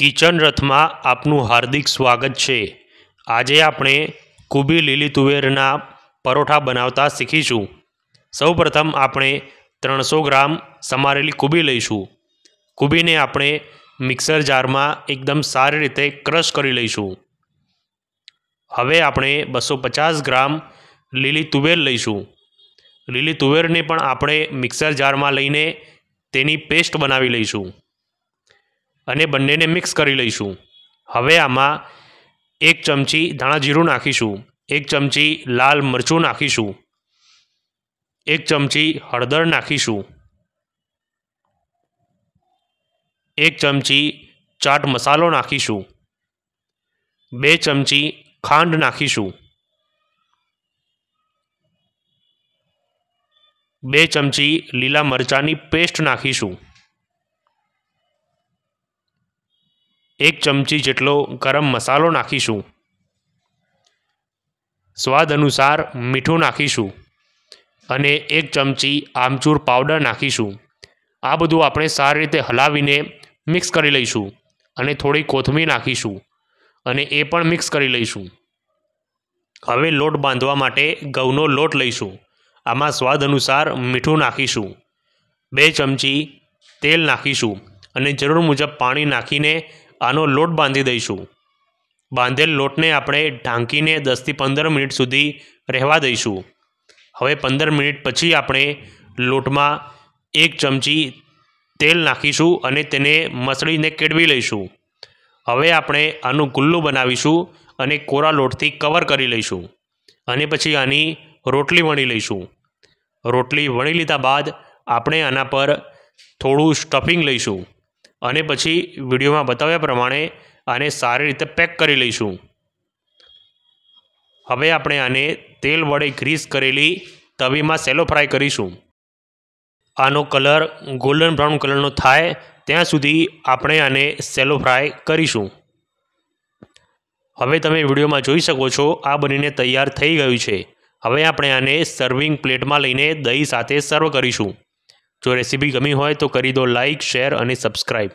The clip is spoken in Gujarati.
કિચન રથમાં આપનું હાર્દિક સ્વાગત છે આજે આપણે કુબી લીલી તુવેરના પરોઠા બનાવતા શીખીશું સૌપ્રથમ આપણે ત્રણસો ગ્રામ સમારેલી કુબી લઈશું કુબીને આપણે મિક્સર જારમાં એકદમ સારી રીતે ક્રશ કરી લઈશું હવે આપણે બસો પચાસ ગ્રામ લીલી તુવેર લઈશું લીલી તુવેરને પણ આપણે મિક્સર જારમાં લઈને તેની પેસ્ટ બનાવી લઈશું અને બંનેને મિક્સ કરી લઈશું હવે આમાં એક ચમચી ધાણા જીરું નાખીશું એક ચમચી લાલ મરચું નાખીશું એક ચમચી હળદર નાખીશું એક ચમચી ચાટ મસાલો નાખીશું બે ચમચી ખાંડ નાખીશું બે ચમચી લીલા મરચાંની પેસ્ટ નાખીશું એક ચમચી જેટલો ગરમ મસાલો નાખીશું સ્વાદ અનુસાર મીઠું નાખીશું અને એક ચમચી આમચૂર પાવડર નાખીશું આ બધું આપણે સારી રીતે હલાવીને મિક્સ કરી લઈશું અને થોડી કોથમીર નાખીશું અને એ પણ મિક્સ કરી લઈશું હવે લોટ બાંધવા માટે ઘઉંનો લોટ લઈશું આમાં સ્વાદ અનુસાર મીઠું નાખીશું બે ચમચી તેલ નાખીશું અને જરૂર મુજબ પાણી નાખીને આનો લોટ બાંધી દઈશું બાંધેલ લોટને આપણે ઢાંકીને દસથી પંદર મિનિટ સુધી રહેવા દઈશું હવે પંદર મિનિટ પછી આપણે લોટમાં એક ચમચી તેલ નાખીશું અને તેને મસળીને કેળવી લઈશું હવે આપણે આનું ગુલ્લું બનાવીશું અને કોરા લોટથી કવર કરી લઈશું અને પછી આની રોટલી વણી લઈશું રોટલી વણી લીધા બાદ આપણે આના પર થોડું સ્ટફિંગ લઈશું અને પછી વિડીયોમાં બતાવ્યા પ્રમાણે આને સારી રીતે પેક કરી લઈશું હવે આપણે આને તેલ વડે ગ્રીસ કરેલી તવીમાં સેલો ફ્રાય કરીશું આનો કલર ગોલ્ડન બ્રાઉન કલરનો થાય ત્યાં સુધી આપણે આને સેલો ફ્રાય કરીશું હવે તમે વિડીયોમાં જોઈ શકો છો આ બનીને તૈયાર થઈ ગયું છે હવે આપણે આને સર્વિંગ પ્લેટમાં લઈને દહીં સાથે સર્વ કરીશું જો રેસીપી ગમી હોય તો કરી દો લાઇક શેર અને સબસ્ક્રાઈબ